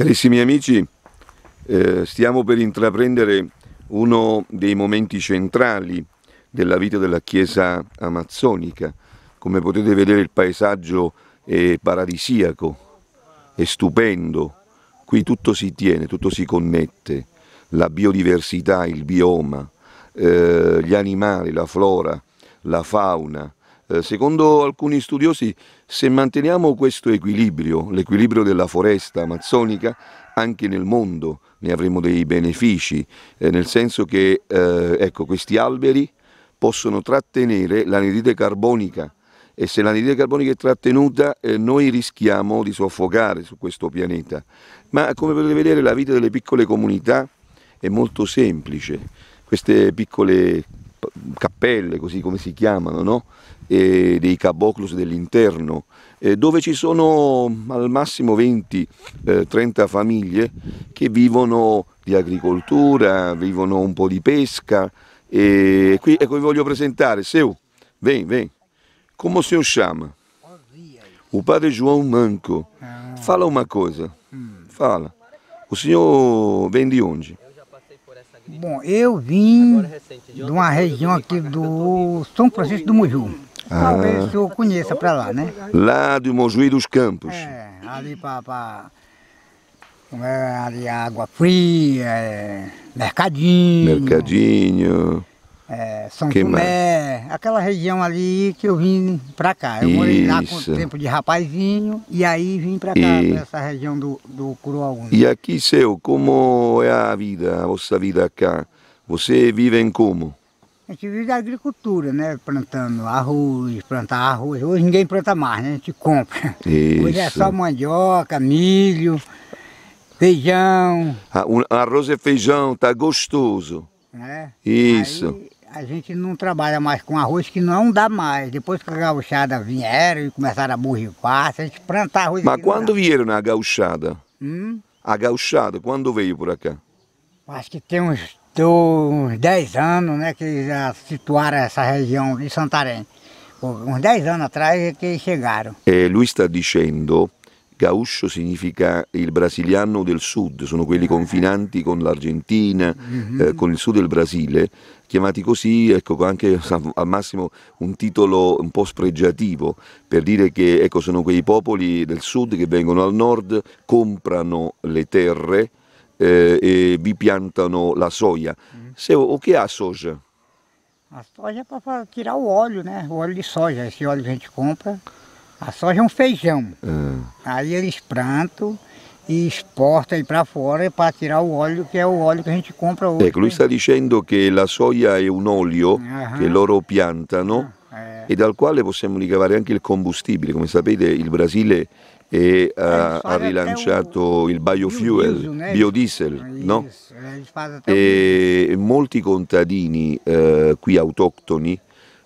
Carissimi amici, eh, stiamo per intraprendere uno dei momenti centrali della vita della Chiesa amazzonica. Come potete vedere il paesaggio è paradisiaco, è stupendo. Qui tutto si tiene, tutto si connette, la biodiversità, il bioma, eh, gli animali, la flora, la fauna, eh, secondo alcuni studiosi, se manteniamo questo equilibrio, l'equilibrio della foresta amazzonica, anche nel mondo ne avremo dei benefici, eh, nel senso che eh, ecco, questi alberi possono trattenere l'anidride carbonica e se l'anidride carbonica è trattenuta eh, noi rischiamo di soffocare su questo pianeta. Ma come potete vedere la vita delle piccole comunità è molto semplice, queste piccole cappelle, così come si chiamano, no? e dei caboclos dell'interno, eh, dove ci sono al massimo 20-30 eh, famiglie che vivono di agricoltura, vivono un po' di pesca. E qui ecco, vi voglio presentare, Seu, vem, vem, come si chiama? Il padre João Manco. Ah. Fala una cosa, fala. il signor vem oggi? Bom, eu vim é de uma região aqui do São Francisco do Moju. Ah. Talvez o senhor conheça para lá, né? Lá do Mojuí dos Campos. É, ali para... É, ali água fria, é, mercadinho. Mercadinho é, São que Tomé, mais? aquela região ali que eu vim pra cá. Eu Isso. morei lá com o tempo de rapazinho e aí vim pra cá, e... região do, do Curualguns. E aqui, seu, como é a vida, a vossa vida cá? Você vive em como? A gente vive da agricultura, né? Plantando arroz, plantar arroz. Hoje ninguém planta mais, né? A gente compra. Isso. Hoje é só mandioca, milho, feijão. Ah, arroz e feijão, tá gostoso. É. Isso. Aí, a gente não trabalha mais com arroz que não dá mais. Depois que a gauchada vieram e começaram a borrifar, a gente plantar arroz... Mas quando vieram na né, gauchada? Hum? A gauchada, quando veio por cá? Acho que tem uns, uns 10 anos, né, que já situaram essa região de Santarém. Uns 10 anos atrás é que chegaram. E é, lui está dizendo Gaúcho significa il brasiliano del sud, sono quelli eh. confinanti con l'Argentina, mm-hmm. eh, con il sud del Brasile, chiamati così, ecco, anche al massimo un titolo un po' spregiativo, per dire che ecco, sono quei popoli del sud che vengono al nord, comprano le terre eh, e vi piantano la soia. Mm-hmm. Se, o che ha soja? La soia è per tirare l'olio, l'olio di soia, óleo de soja, a gente compra. A soja é um feijão. Hum. Ah. Aí eles plantam e esporta aí para fora para tirar o óleo che è o óleo che a gente compra oggi. Ecco, lui sta dicendo che la soia è un olio uh -huh. che loro piantano uh ah, -huh. Eh. e dal quale possiamo ricavare anche il combustibile. Come sapete il Brasile è, eh, eh, ha, ha, rilanciato il biofuel, biodiesel, biodiesel no? e molti contadini eh, qui autoctoni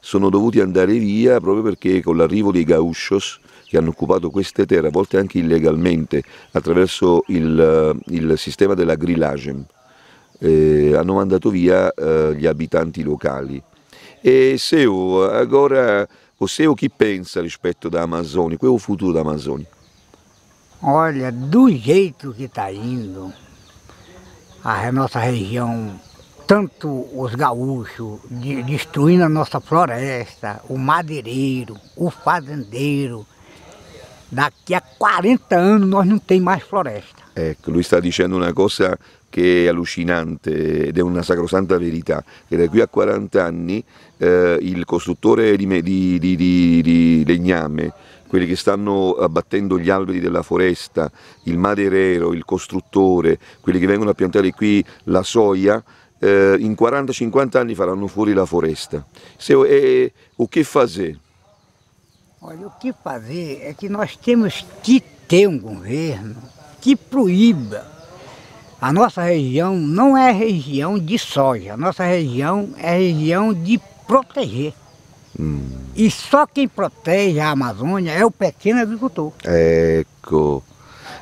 sono dovuti andare via proprio perché con l'arrivo dei gauchos che hanno occupato queste terre, a volte anche illegalmente, attraverso il, eh, il sistema della grillagem, eh, hanno mandato via eh, gli abitanti locali. E se o, agora, o se o chi pensa rispetto ad Amazônia, qual è il futuro da Amazônia? Olha, do jeito che sta indo, a nostra regione tanto os gaúchos, de, destruindo a nossa floresta, o madeireiro, o fazendeiro. Daqui a 40 anos nós não tem mais floresta. Ecco, lui sta dicendo una cosa che è allucinante ed è una sacrosanta verità, che da qui a 40 anni eh, il costruttore di, di, di, di legname, quelli che stanno abbattendo gli alberi della foresta, il maderero, il costruttore, quelli che vengono a piantare qui la soia, eh, in 40-50 anni faranno fuori la foresta. Se, eh, eh o que fazer? Olha, o que fazer é que nós temos que ter um governo que proíba. A nossa região não é região de soja, a nossa região é região de proteger. Hum. E só quem protege a Amazônia é o pequeno agricultor. Ecco.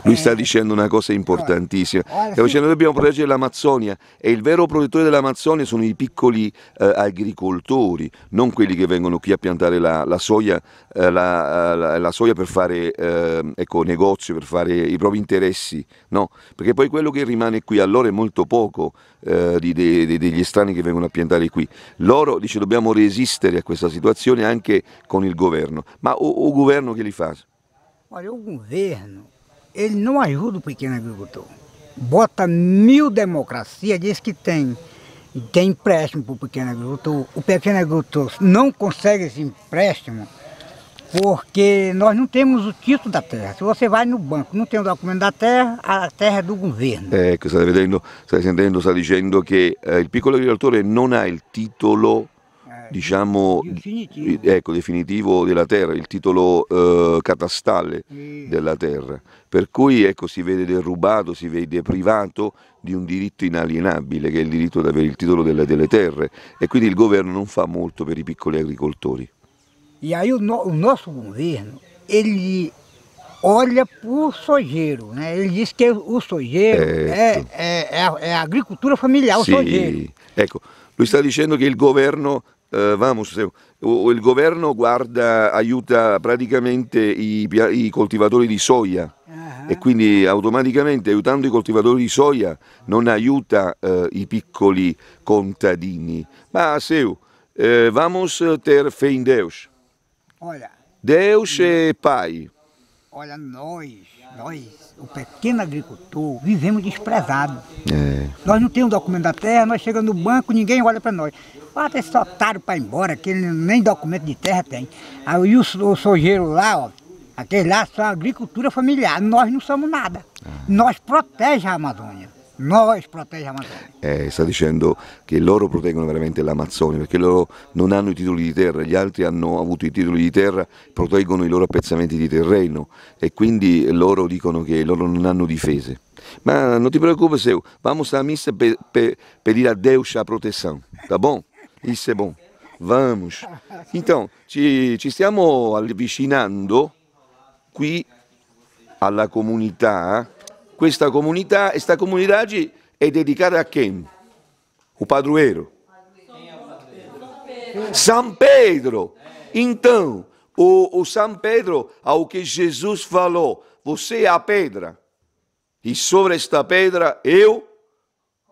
Lui sta dicendo una cosa importantissima. Sta dicendo che dobbiamo proteggere l'Amazzonia e il vero protettore dell'Amazzonia sono i piccoli eh, agricoltori, non quelli che vengono qui a piantare la, la, soia, eh, la, la soia, per fare eh, ecco, negozio, per fare i propri interessi, no? Perché poi quello che rimane qui allora è molto poco eh, di, de, de, degli estranei che vengono a piantare qui. Loro dice dobbiamo resistere a questa situazione anche con il governo. Ma o, o governo che li fa? Olha, o governo ele não ajuda o pequeno agricultor. Bota mil democracia, diz que tem, tem empréstimo para o pequeno agricultor. O pequeno agricultor não consegue esse empréstimo porque nós não temos o título da terra. Se você vai no banco, não tem o documento da terra, a terra é do governo. Ecco, eh, stai, está stai está dizendo que o pequeno agricultor não agricoltore o título il titolo diciamo, ecco, definitivo della terra, il titolo eh, catastale della terra. Per cui ecco, si vede derubato, si vede privato di un diritto inalienabile che è il diritto ad avere il titolo delle, delle terre e quindi il governo non fa molto per i piccoli agricoltori. E aí o, no, o nosso governo, ele olha por sojeiro, né? Ele diz que o sojeiro é, é, é, é a agricoltura familiar, sì. o sojeiro. Ecco, lui sta dicendo che il governo eh, vamos, il governo guarda, aiuta praticamente i, i coltivatori di soia uh-huh. e quindi automaticamente aiutando i coltivatori di soia non aiuta eh, i piccoli contadini. Ma seu, eh, vamos ter fé in Deus. Olha. Deus é Pai. Olha, nós, nós, o pequeno agricultor, vivemos desprezado. É. Nós não temos documento da terra, nós chegamos no banco, ninguém olha para nós. Bota ah, esse otário para embora, que ele nem documento de terra tem. Aí o, o sojeiro lá, ó, aquele lá só agricultura familiar. Nós não somos nada. Ah. Nós protegemos a Amazônia. nuova Esplateia l'Amazzonia. Eh, sta dicendo che loro proteggono veramente l'Amazzonia perché loro non hanno i titoli di terra, gli altri hanno avuto i titoli di terra, proteggono i loro appezzamenti di terreno e quindi loro dicono che loro non hanno difese. Ma non ti preoccupare, se vamos a missa per pe, pe dire a Deus a protezione, tá bom? Isso è bom. Vamos. Então, ci, ci stiamo avvicinando qui alla comunità Questa comunità, esta comunidade é dedicada a quem? O padroeiro. São Pedro. Então, o, o São Pedro, ao que Jesus falou, você é a pedra, e sobre esta pedra eu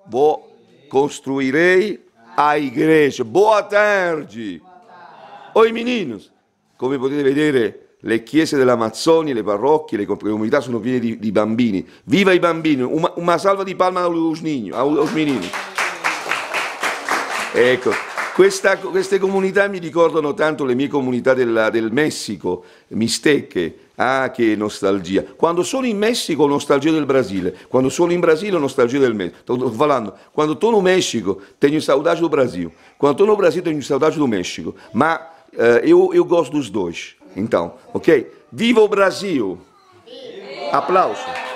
vou construirei a igreja. Boa tarde. Boa tarde. Oi meninos, como podem ver le chiese dell'Amazzonia, le parrocchie, le comunità sono piene di, di bambini. Viva i bambini! Una, una salva di palma a un Ecco, questa, queste comunità mi ricordano tanto le mie comunità della, del Messico, Mistecche. Ah, che nostalgia. Quando sono in Messico, nostalgia del Brasile. Quando sono in Brasile, nostalgia del Messico. Estou falando. Quando sono in Messico, tenho saudade do Brasil. Quando sono no Brasil, tenho saudade do México. Ma eh, eu, eu gosto dos dois. Então, ok? Viva o Brasil! Aplausos!